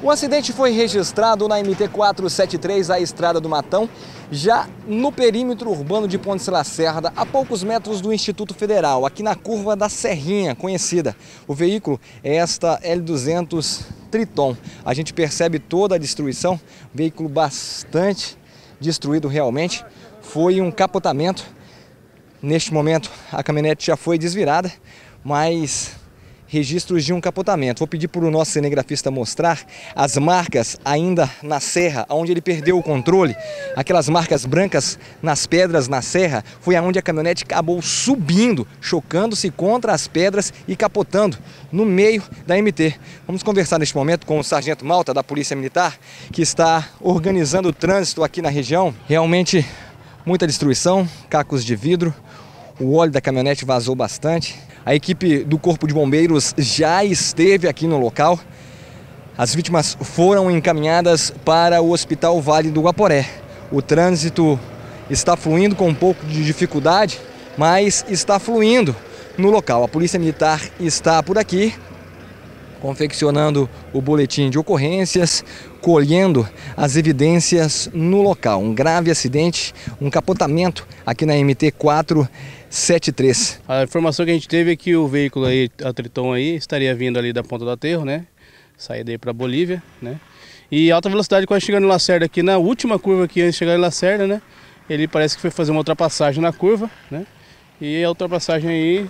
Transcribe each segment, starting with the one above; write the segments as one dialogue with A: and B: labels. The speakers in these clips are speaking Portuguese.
A: O acidente foi registrado na MT-473, a Estrada do Matão, já no perímetro urbano de Pontes Lacerda, a poucos metros do Instituto Federal, aqui na curva da Serrinha, conhecida. O veículo é esta L200 Triton. A gente percebe toda a destruição, veículo bastante destruído realmente. Foi um capotamento. Neste momento, a caminhonete já foi desvirada, mas registros de um capotamento. Vou pedir para o nosso cinegrafista mostrar as marcas ainda na serra, onde ele perdeu o controle. Aquelas marcas brancas nas pedras na serra foi aonde a caminhonete acabou subindo, chocando-se contra as pedras e capotando no meio da MT. Vamos conversar neste momento com o sargento Malta da Polícia Militar, que está organizando o trânsito aqui na região. Realmente muita destruição, cacos de vidro, o óleo da caminhonete vazou bastante. A equipe do Corpo de Bombeiros já esteve aqui no local. As vítimas foram encaminhadas para o Hospital Vale do Guaporé. O trânsito está fluindo com um pouco de dificuldade, mas está fluindo no local. A Polícia Militar está por aqui confeccionando o boletim de ocorrências, colhendo as evidências no local. Um grave acidente, um capotamento aqui na MT 473.
B: A informação que a gente teve é que o veículo aí, a Triton aí, estaria vindo ali da Ponta do Aterro, né? Sair daí para Bolívia, né? E alta velocidade, quase chegando em Lacerda aqui, na última curva aqui antes de chegar em Lacerda, né? Ele parece que foi fazer uma ultrapassagem na curva, né? E a ultrapassagem aí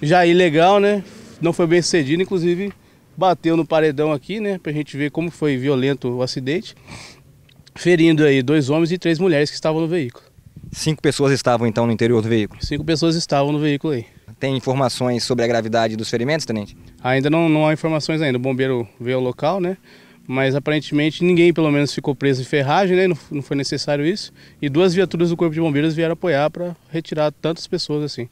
B: já é ilegal, né? Não foi bem cedido, inclusive bateu no paredão aqui, né? Pra gente ver como foi violento o acidente, ferindo aí dois homens e três mulheres que estavam no veículo. Cinco pessoas estavam então no interior do veículo? Cinco pessoas estavam no veículo aí. Tem informações
A: sobre a gravidade dos ferimentos, tenente?
B: Ainda não, não há informações ainda. O bombeiro veio ao local, né? Mas aparentemente ninguém, pelo menos, ficou preso em ferragem, né? Não, não foi necessário isso. E duas viaturas do Corpo de Bombeiros vieram apoiar para retirar tantas pessoas assim.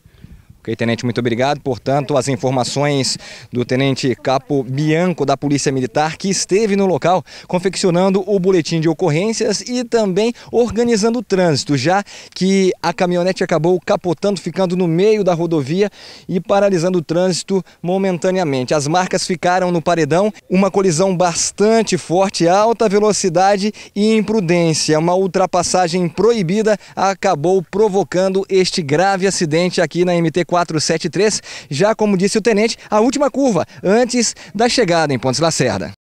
A: Ok, tenente, muito obrigado. Portanto, as informações do tenente Capo Bianco da Polícia Militar, que esteve no local confeccionando o boletim de ocorrências e também organizando o trânsito, já que a caminhonete acabou capotando, ficando no meio da rodovia e paralisando o trânsito momentaneamente. As marcas ficaram no paredão, uma colisão bastante forte, alta velocidade e imprudência. Uma ultrapassagem proibida acabou provocando este grave acidente aqui na MT 473, já como disse o tenente, a última curva antes da chegada em Pontes Lacerda.